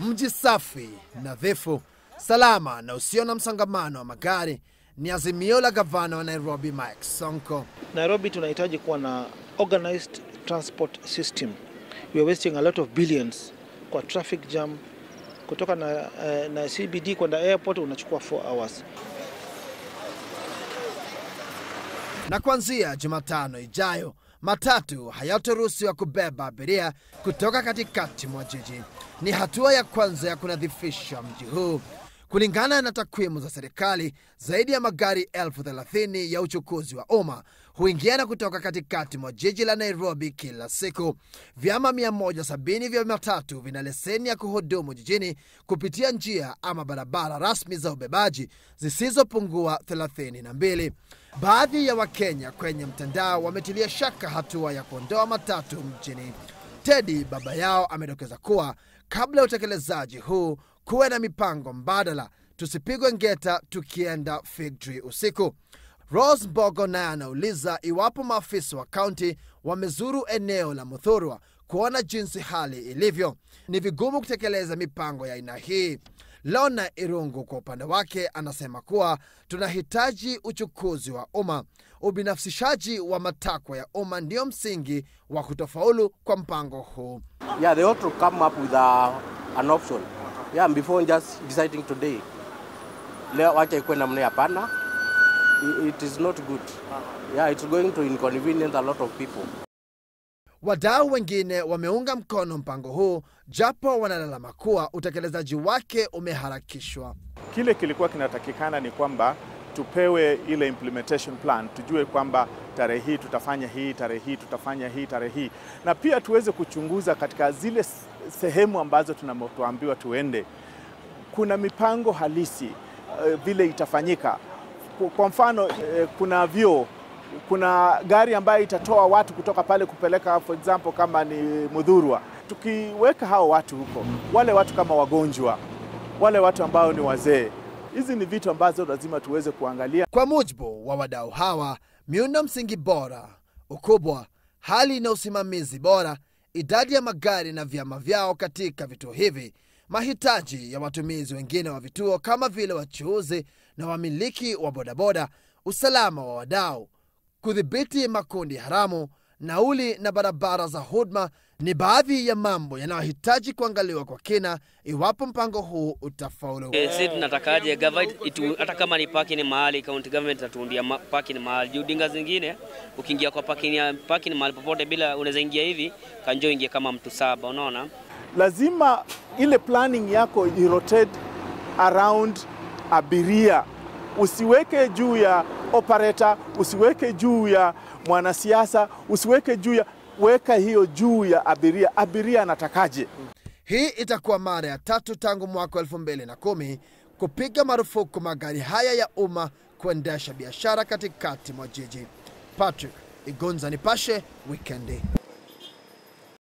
mji safi, nadhifu, salama na usio na msongamano wa magari ni azimio la gavana wa Nairobi Mike Sonko. Nairobi tunahitaji kuwa na organized transport system. We are wasting a lot of billions kwa traffic jam kutoka na, eh, na CBD kwenda airport unachukua 4 hours. Na kuanzia Jumatano ijayo matatu wa kubeba abiria kutoka katikati mwa jiji. Ni hatua ya kwanza ya kunadhifisha mji huu. Kulingana na takwimu za serikali, zaidi ya magari elfu thelathini ya uchukuzi wa umma huingia na kutoka katikati mwa jiji la Nairobi kila siku. Vyama 170 vya matatu vina leseni ya kuhudumu jijini kupitia njia ama barabara rasmi za ubebaji zisizopungua 32. Baadhi ya Wakenya kwenye mtandao wametilia shaka hatua ya kuondoa matatu mjini. Teddy baba yao amedokeza kuwa kabla ya utekelezaji huu kuwe na mipango mbadala, tusipigwe ngeta tukienda fig usiku. ros Mbogo naye anauliza iwapo maafisa wa kaunti wamezuru eneo la Muthurwa kuona jinsi hali ilivyo. Ni vigumu kutekeleza mipango ya aina hii. Lona Irungu kwa upande wake anasema kuwa tunahitaji uchukuzi wa umma. Ubinafsishaji wa matakwa ya umma ndio msingi wa kutofaulu kwa mpango huu. Yeah, they ought to come up with a, an option yeah, before just deciding today, leo wacha ikuwe namna hapana, it is not good. Yeah, it's going to inconvenience a lot of people. Wadau wengine wameunga mkono mpango huu japo wanalalama kuwa utekelezaji wake umeharakishwa. Kile kilikuwa kinatakikana ni kwamba tupewe ile implementation plan, tujue kwamba tarehe hii tutafanya hii, tarehe hii tutafanya hii, tarehe hii, na pia tuweze kuchunguza katika zile sehemu ambazo tunatuambiwa tuende, kuna mipango halisi eh, vile itafanyika. Kwa mfano eh, kuna vyoo kuna gari ambayo itatoa watu kutoka pale kupeleka for example kama ni Mudhurwa. Tukiweka hao watu huko, wale watu kama wagonjwa, wale watu ambao ni wazee, hizi ni vitu ambazo lazima tuweze kuangalia. Kwa mujibu wa wadau hawa, miundo msingi bora, ukubwa, hali na usimamizi bora, idadi ya magari na vyama vyao katika vituo hivi, mahitaji ya watumizi wengine wa vituo kama vile wachuuzi na wamiliki wa bodaboda, usalama wa wadau, kudhibiti makundi haramu nauli na barabara za huduma ni baadhi ya mambo yanayohitaji kuangaliwa kwa kina iwapo mpango huu utafaulu. E, eh, si tunatakaje hata kama ni parking mahali county government tatuundia ma, parking mahali juu dinga zingine, ukiingia kwa parking ya parking mahali popote bila unaweza ingia hivi kanjo ingia kama mtu saba, unaona lazima ile planning yako irotate around abiria, usiweke juu ya operator, usiweke juu ya mwanasiasa, usiweke juu ya weka hiyo juu ya abiria. Abiria anatakaje? Hii itakuwa mara ya tatu tangu mwaka wa elfu mbili na kumi kupiga marufuku magari haya ya umma kuendesha biashara katikati mwa jiji. Patrick Igunza, Nipashe Wikendi.